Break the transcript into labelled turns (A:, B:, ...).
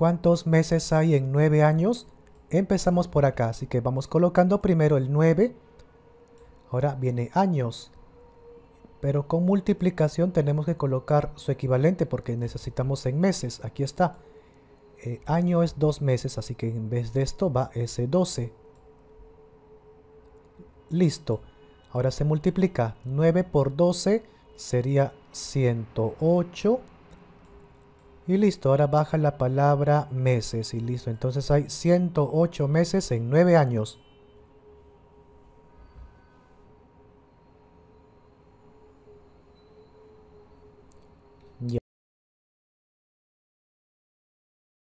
A: ¿Cuántos meses hay en 9 años? Empezamos por acá, así que vamos colocando primero el 9. Ahora viene años. Pero con multiplicación tenemos que colocar su equivalente porque necesitamos en meses. Aquí está. Eh, año es 2 meses, así que en vez de esto va ese 12 Listo. Ahora se multiplica 9 por 12 sería 108 y listo, ahora baja la palabra meses y listo. Entonces hay 108 meses en 9 años.